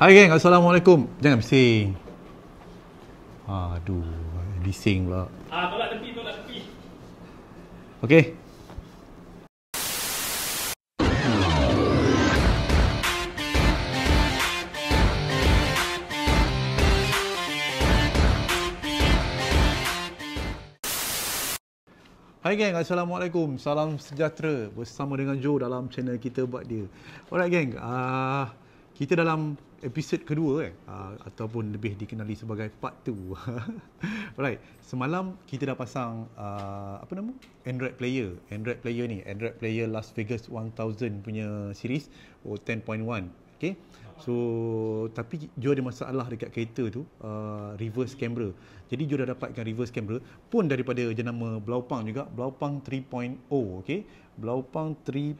Hai geng, Assalamualaikum. Jangan bising. Aduh, bising pula. Ah, tolak tepi, tolak tepi. Okey. Hai geng, Assalamualaikum. Salam sejahtera bersama dengan Joe dalam channel kita buat dia. Alright geng, ah uh kita dalam episod kedua eh uh, ataupun lebih dikenali sebagai part 2. Alright, semalam kita dah pasang uh, apa nama? Android player. Android player ni, Android player Las Vegas 1000 punya series oh, 10.1. Okay. So tapi Joe ada masalah dekat kereta tu uh, reverse camera. Jadi Joe dah dapatkan reverse camera pun daripada jenama Blaupang juga, Blaupang 3.0, okey. Blaupang 3.0.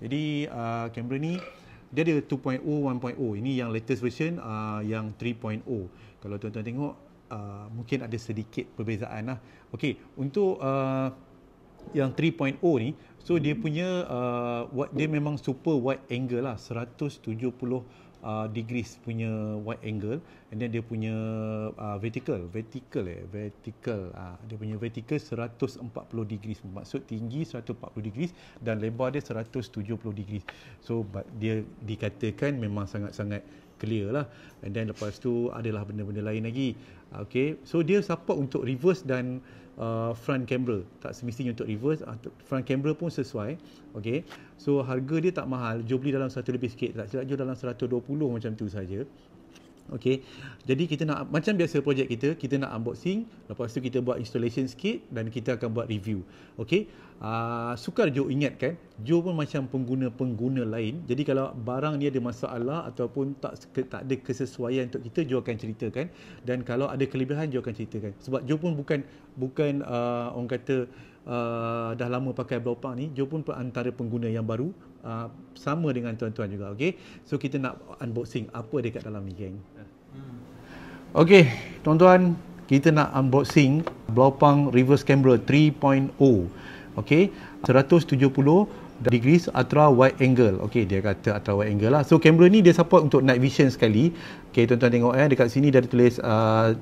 Jadi uh, camera ni dia ada 2.0 1.0 ini yang latest version uh, yang 3.0 kalau tuan-tuan tengok uh, mungkin ada sedikit perbezaan lah okey untuk uh, yang 3.0 ni so dia punya uh, dia memang super wide angle lah 170 uh, degrees punya wide angle and then dia punya uh, vertical vertical eh vertical uh, dia punya vertical 140 degrees maksud tinggi 140 degrees dan lebar dia 170 degrees so but dia dikatakan memang sangat-sangat clear lah and then lepas tu adalah benda-benda lain lagi okay so dia support untuk reverse dan uh, front camera tak semestinya untuk reverse uh, front camera pun sesuai okey so harga dia tak mahal jual beli dalam satu lebih sikit tak silap jual dalam 120 macam tu saja Okay. Jadi kita nak macam biasa projek kita, kita nak unboxing, lepas tu kita buat installation sikit dan kita akan buat review. Okay. Uh, ah, sukar Joe ingat kan, Joe pun macam pengguna-pengguna lain. Jadi kalau barang ni ada masalah ataupun tak tak ada kesesuaian untuk kita, Joe akan ceritakan. Dan kalau ada kelebihan, Joe akan ceritakan. Sebab Joe pun bukan bukan uh, orang kata uh, dah lama pakai Blopak ni, Joe pun antara pengguna yang baru. Uh, sama dengan tuan-tuan juga Okay, so kita nak unboxing apa dekat dalam ni geng Okey, tuan-tuan, kita nak unboxing Blaupang Reverse Camera 3.0. Okey, 170 degrees ultra wide angle. Okey, dia kata ultra wide angle lah. So, kamera ni dia support untuk night vision sekali. Okey, tuan-tuan tengok eh, dekat sini dia ada tulis uh,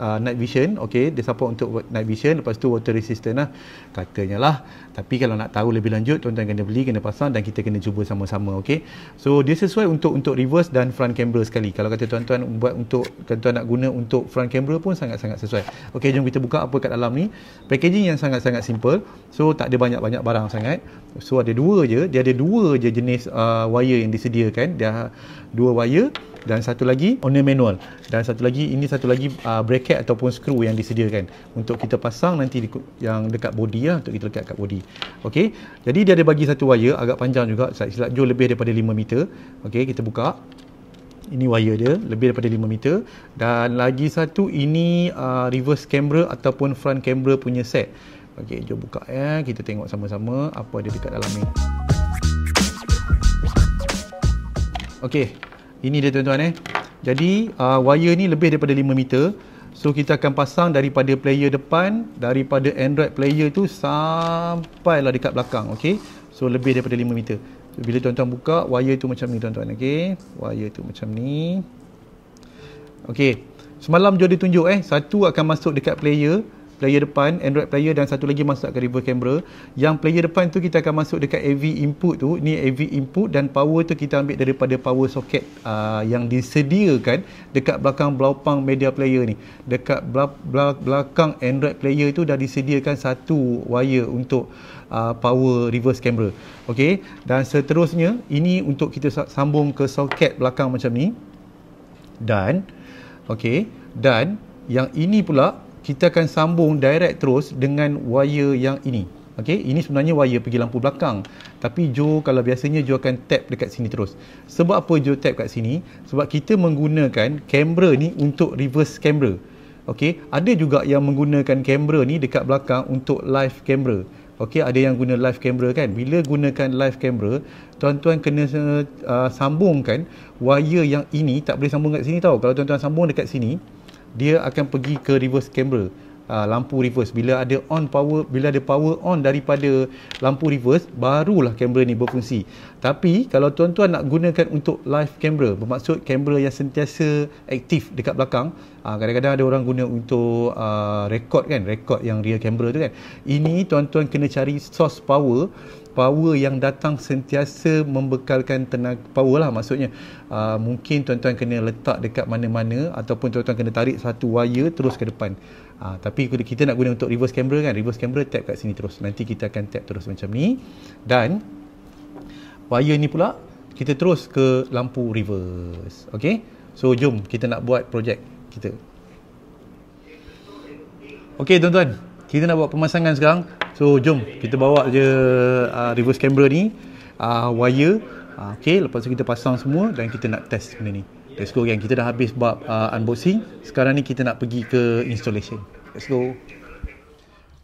uh, night vision okay dia support untuk night vision lepas tu water resistant lah katanya lah tapi kalau nak tahu lebih lanjut tuan-tuan kena beli kena pasang dan kita kena cuba sama-sama okay so dia sesuai untuk untuk reverse dan front camera sekali kalau kata tuan-tuan buat untuk tuan-tuan nak guna untuk front camera pun sangat-sangat sesuai okay jom kita buka apa kat dalam ni packaging yang sangat-sangat simple so tak ada banyak-banyak barang sangat so ada dua je dia ada dua je jenis uh, wire yang disediakan dia ha- dua wire dan satu lagi owner manual dan satu lagi ini satu lagi uh, bracket ataupun skru yang disediakan untuk kita pasang nanti di, yang dekat body lah untuk kita lekat kat body Okey, jadi dia ada bagi satu wire agak panjang juga saya silap jual lebih daripada 5 meter Okey, kita buka ini wire dia lebih daripada 5 meter dan lagi satu ini uh, reverse camera ataupun front camera punya set Okey, jom buka ya kita tengok sama-sama apa ada dekat dalam ni Okey, ini dia tuan-tuan eh. Jadi uh, wire ni lebih daripada 5 meter. So kita akan pasang daripada player depan, daripada Android player tu sampai sampailah dekat belakang. Okay. So lebih daripada 5 meter. So, bila tuan-tuan buka, wire tu macam ni tuan-tuan. Okay. Wire tu macam ni. Okay. Semalam Jody tunjuk eh. Satu akan masuk dekat player player depan Android player dan satu lagi masukkan reverse camera yang player depan tu kita akan masuk dekat AV input tu ni AV input dan power tu kita ambil daripada power socket uh, yang disediakan dekat belakang belakang media player ni dekat belakang Android player tu dah disediakan satu wire untuk uh, power reverse camera ok dan seterusnya ini untuk kita sambung ke socket belakang macam ni dan ok dan yang ini pula kita akan sambung direct terus dengan wire yang ini. Okey, ini sebenarnya wire pergi lampu belakang. Tapi Joe kalau biasanya Joe akan tap dekat sini terus. Sebab apa Joe tap kat sini? Sebab kita menggunakan kamera ni untuk reverse camera. Okey, ada juga yang menggunakan kamera ni dekat belakang untuk live camera. Okey, ada yang guna live camera kan. Bila gunakan live camera, tuan-tuan kena uh, sambungkan wire yang ini tak boleh sambung kat sini tau. Kalau tuan-tuan sambung dekat sini, dia akan pergi ke reverse camera Uh, lampu reverse bila ada on power bila ada power on daripada lampu reverse barulah kamera ni berfungsi tapi kalau tuan-tuan nak gunakan untuk live camera bermaksud kamera yang sentiasa aktif dekat belakang uh, kadang-kadang ada orang guna untuk uh, record kan record yang real camera tu kan ini tuan-tuan kena cari source power power yang datang sentiasa membekalkan tenaga power lah maksudnya uh, mungkin tuan-tuan kena letak dekat mana-mana ataupun tuan-tuan kena tarik satu wire terus ke depan uh, tapi kita nak guna untuk reverse camera kan reverse camera tap kat sini terus nanti kita akan tap terus macam ni dan wire ni pula kita terus ke lampu reverse ok so jom kita nak buat projek kita ok tuan-tuan kita nak buat pemasangan sekarang So jom kita bawa je uh, reverse camera ni uh, wire uh, okay lepas tu kita pasang semua dan kita nak test benda ni. Let's go gang kita dah habis bab uh, unboxing. Sekarang ni kita nak pergi ke installation. Let's go.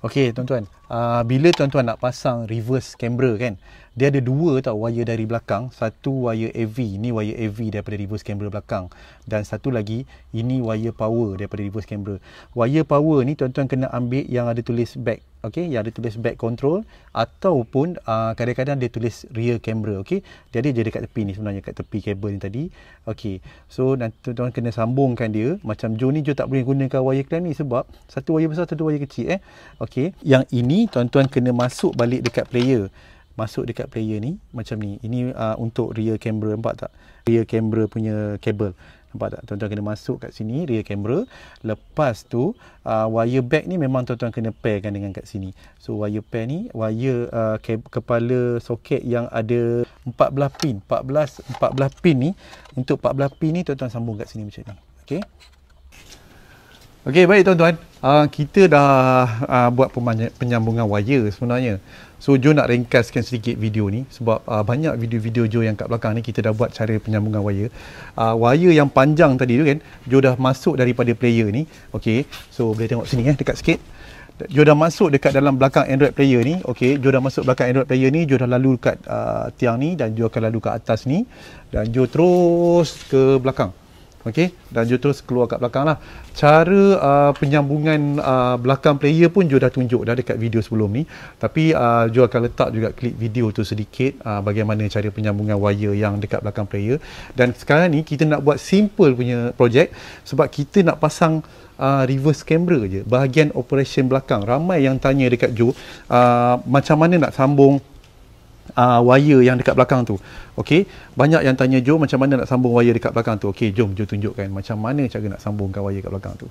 Okay tuan-tuan, uh, bila tuan-tuan nak pasang reverse camera kan, dia ada dua tau wire dari belakang satu wayar AV ini wayar AV daripada reverse camera belakang dan satu lagi ini wayar power daripada reverse camera Wayar power ni tuan-tuan kena ambil yang ada tulis back okay, yang ada tulis back control ataupun uh, kadang-kadang dia tulis rear camera okey dia ada je dekat tepi ni sebenarnya kat tepi kabel ni tadi okay. so nanti tuan-tuan kena sambungkan dia macam Joe ni Joe tak boleh gunakan wire clamp ni sebab satu wayar besar satu wire kecil eh okey yang ini tuan-tuan kena masuk balik dekat player masuk dekat player ni macam ni ini uh, untuk rear camera nampak tak rear camera punya kabel nampak tak tuan-tuan kena masuk kat sini rear camera lepas tu uh, wire bag ni memang tuan-tuan kena pairkan dengan kat sini so wire pair ni wire uh, kepala soket yang ada 14 pin 14 14 pin ni untuk 14 pin ni tuan-tuan sambung kat sini macam ni okey okey baik tuan-tuan uh, kita dah uh, buat penyambungan wire sebenarnya So Joe nak ringkaskan sedikit video ni sebab uh, banyak video-video Jo yang kat belakang ni kita dah buat cara penyambungan wire. Uh, wire yang panjang tadi tu kan, Jo dah masuk daripada player ni. Okay, so boleh tengok sini eh, dekat sikit. Jo dah masuk dekat dalam belakang Android player ni. Okay, Jo dah masuk belakang Android player ni. Jo dah lalu dekat uh, tiang ni dan Jo akan lalu ke atas ni. Dan Jo terus ke belakang. Okay, dan dia terus keluar kat belakang lah. Cara uh, penyambungan uh, belakang player pun Jo dah tunjuk dah dekat video sebelum ni. Tapi uh, Joe akan letak juga klip video tu sedikit uh, bagaimana cara penyambungan wire yang dekat belakang player. Dan sekarang ni kita nak buat simple punya projek sebab kita nak pasang uh, reverse camera je. Bahagian operation belakang. Ramai yang tanya dekat Joe uh, macam mana nak sambung uh, wire yang dekat belakang tu. Okey, banyak yang tanya Joe macam mana nak sambung wire dekat belakang tu. Okey, jom Joe tunjukkan macam mana cara nak sambungkan wire dekat belakang tu.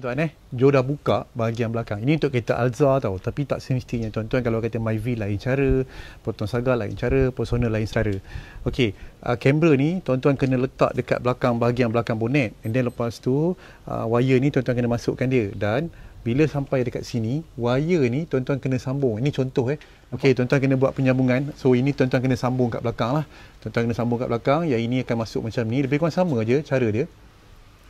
tuan-tuan eh. Joe dah buka bahagian belakang. Ini untuk kereta Alza tau. Tapi tak semestinya tuan-tuan kalau kereta MyV lain cara. Proton Saga lain cara. Persona lain cara. Okey. Uh, kamera ni tuan-tuan kena letak dekat belakang bahagian belakang bonet. And then lepas tu uh, wire ni tuan-tuan kena masukkan dia. Dan bila sampai dekat sini, wire ni tuan-tuan kena sambung. Ini contoh eh. Okey, tuan-tuan kena buat penyambungan. So, ini tuan-tuan kena sambung kat belakang lah. Tuan-tuan kena sambung kat belakang. Ya ini akan masuk macam ni. Lebih kurang sama je cara dia.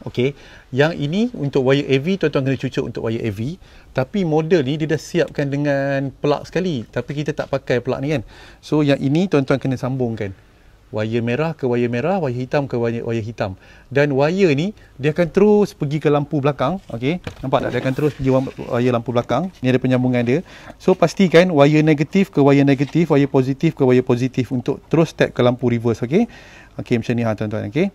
Okay, yang ini untuk wire AV tuan-tuan kena cucuk untuk wire AV, tapi model ni dia dah siapkan dengan plug sekali, tapi kita tak pakai plug ni kan. So yang ini tuan-tuan kena sambungkan wire merah ke wire merah, wire hitam ke wire, wire hitam. Dan wire ni dia akan terus pergi ke lampu belakang, okay? Nampak tak dia akan terus pergi wire lampu belakang. Ni ada penyambungan dia. So pastikan wire negatif ke wire negatif, wire positif ke wire positif untuk terus tap ke lampu reverse, okay? Okey macam ni ha tuan-tuan, okay?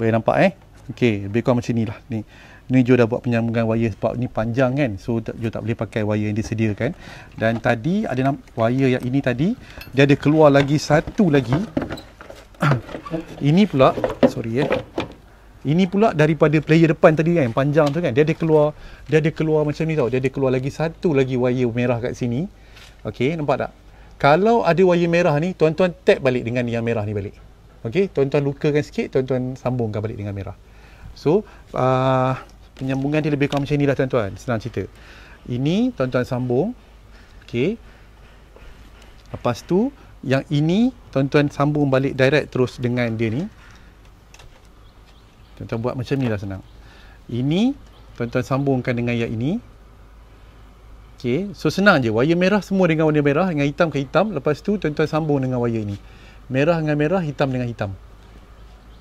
Boleh nampak eh. Okey, lebih kurang macam inilah. Ni ni Joe dah buat penyambungan wayar. sebab ni panjang kan. So tak, tak boleh pakai wayar yang disediakan. Dan tadi ada nam, wayar yang ini tadi dia ada keluar lagi satu lagi. ini pula, sorry eh. Ini pula daripada player depan tadi kan, panjang tu kan. Dia ada keluar, dia ada keluar macam ni tau. Dia ada keluar lagi satu lagi wayar merah kat sini. Okey, nampak tak? Kalau ada wayar merah ni, tuan-tuan tap balik dengan yang merah ni balik. Okey, tuan-tuan lukakan sikit, tuan-tuan sambungkan balik dengan merah. So, uh, penyambungan dia lebih kurang macam inilah tuan-tuan. Senang cerita. Ini tuan-tuan sambung. Okey. Lepas tu, yang ini tuan-tuan sambung balik direct terus dengan dia ni. Tuan-tuan buat macam ni lah senang. Ini tuan-tuan sambungkan dengan yang ini. Okey, so senang je. Wayar merah semua dengan warna merah, dengan hitam ke hitam. Lepas tu tuan-tuan sambung dengan wayar ini merah dengan merah, hitam dengan hitam.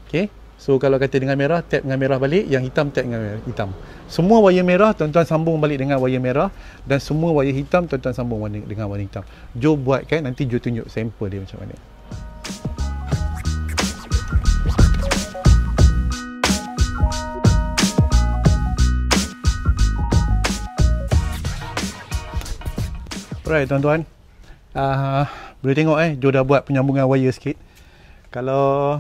Okay? So kalau kata dengan merah, tap dengan merah balik, yang hitam tap dengan hitam. Semua wayar merah, tuan-tuan sambung balik dengan wayar merah. Dan semua wayar hitam, tuan-tuan sambung warna, dengan warna hitam. Jo buat kan, nanti Jo tunjuk sampel dia macam mana. Alright, tuan-tuan. Uh, boleh tengok eh Joe dah buat penyambungan wire sikit Kalau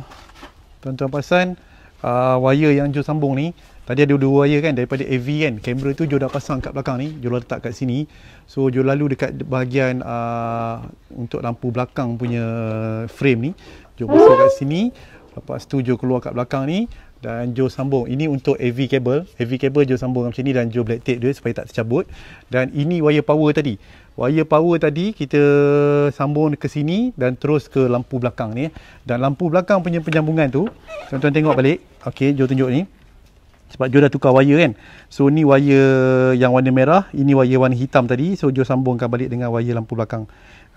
Tuan-tuan pasan uh, Wire yang Joe sambung ni Tadi ada dua wire kan Daripada AV kan Kamera tu Joe dah pasang kat belakang ni Joe dah letak kat sini So Joe lalu dekat bahagian uh, Untuk lampu belakang punya frame ni Joe masuk kat sini Lepas tu Joe keluar kat belakang ni dan Joe sambung. Ini untuk AV cable. AV cable Joe sambung macam ni dan Joe black tape dia supaya tak tercabut. Dan ini wire power tadi. Wire power tadi kita sambung ke sini dan terus ke lampu belakang ni. Eh. Dan lampu belakang punya penyambungan tu. Tuan-tuan tengok balik. Okay, Joe tunjuk ni. Sebab Joe dah tukar wire kan. So, ni wire yang warna merah. Ini wire warna hitam tadi. So, Joe sambungkan balik dengan wire lampu belakang.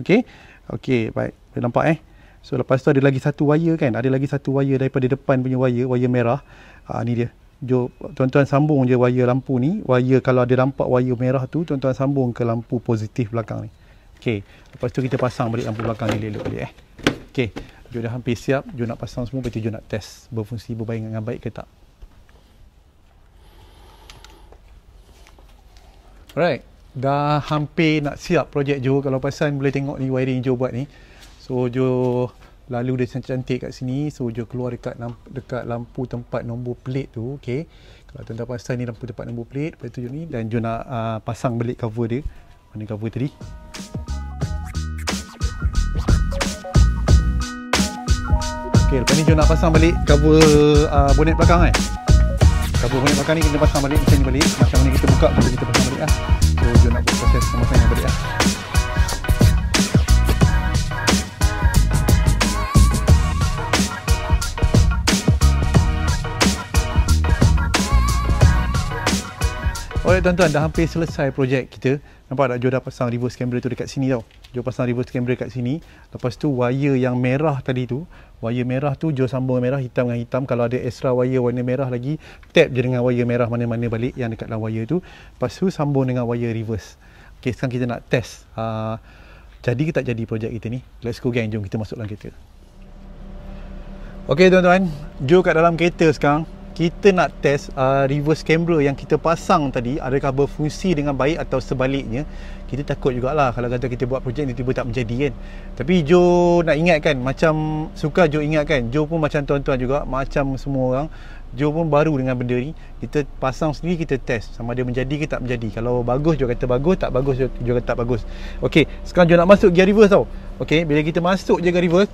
Okay. Okay, baik. Boleh nampak eh. So lepas tu ada lagi satu wire kan. Ada lagi satu wire daripada depan punya wire, wire merah. Ah ha, ni dia. Jo tuan-tuan sambung je wire lampu ni. Wire kalau ada nampak wire merah tu, tuan-tuan sambung ke lampu positif belakang ni. Okay, Lepas tu kita pasang balik lampu belakang ni elok balik eh. Okey. Jo dah hampir siap. Jo nak pasang semua, betul Jo nak test berfungsi berbaik dengan baik ke tak. Alright. Dah hampir nak siap projek Jo. Kalau pasang boleh tengok ni wiring Jo buat ni. So jo lalu dia cantik-cantik kat sini. So jo keluar dekat dekat lampu tempat nombor plate tu. Okay. Kalau tuan-tuan pasal ni lampu tempat nombor plate. Lepas tu Joe ni. Dan Joe nak uh, pasang balik cover dia. Mana cover tadi. Okay, lepas ni Joe nak pasang balik cover uh, ah, bonet belakang kan. Cover bonet belakang ni kita pasang balik macam ni balik. Macam mana kita buka, kita pasang balik lah. So, Joe nak buat proses pemasangan balik lah. Alright tuan-tuan dah hampir selesai projek kita. Nampak tak Joe dah pasang reverse camera tu dekat sini tau. Joe pasang reverse camera dekat sini. Lepas tu wire yang merah tadi tu. Wire merah tu Joe sambung merah hitam dengan hitam. Kalau ada extra wire warna merah lagi. Tap je dengan wire merah mana-mana balik yang dekat dalam wire tu. Lepas tu sambung dengan wire reverse. Okay sekarang kita nak test. Uh, jadi ke tak jadi projek kita ni. Let's go gang. Jom kita masuk dalam kereta. Okay tuan-tuan. Joe kat dalam kereta sekarang kita nak test uh, reverse camera yang kita pasang tadi adakah berfungsi dengan baik atau sebaliknya kita takut jugalah kalau kata kita buat projek ni tiba tak menjadi kan tapi Jo nak ingat kan macam suka Jo ingat kan Joe pun macam tuan-tuan juga macam semua orang Jo pun baru dengan benda ni kita pasang sendiri kita test sama dia menjadi ke tak menjadi kalau bagus Jo kata bagus tak bagus Jo kata tak bagus ok sekarang Jo nak masuk gear reverse tau ok bila kita masuk je gear reverse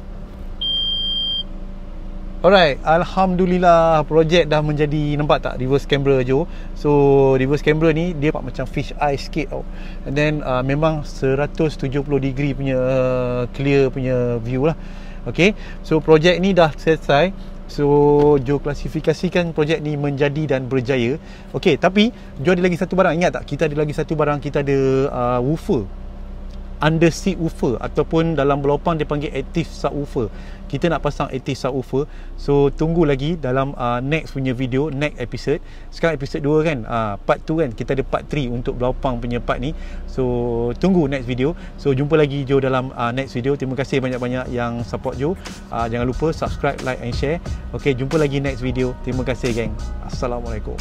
Alright, Alhamdulillah projek dah menjadi Nampak tak reverse camera je So, reverse camera ni dia nampak macam fish eye sikit tau And then uh, memang 170 degree punya uh, clear punya view lah Okay, so projek ni dah selesai So, jo klasifikasikan projek ni menjadi dan berjaya Okay, tapi jo ada lagi satu barang Ingat tak, kita ada lagi satu barang Kita ada uh, woofer undersea woofer ataupun dalam berlopang dia panggil active subwoofer kita nak pasang active subwoofer so tunggu lagi dalam uh, next punya video next episode sekarang episode 2 kan uh, part 2 kan kita ada part 3 untuk berlopang punya part ni so tunggu next video so jumpa lagi Joe dalam uh, next video terima kasih banyak-banyak yang support Joe uh, ah, jangan lupa subscribe like and share ok jumpa lagi next video terima kasih gang Assalamualaikum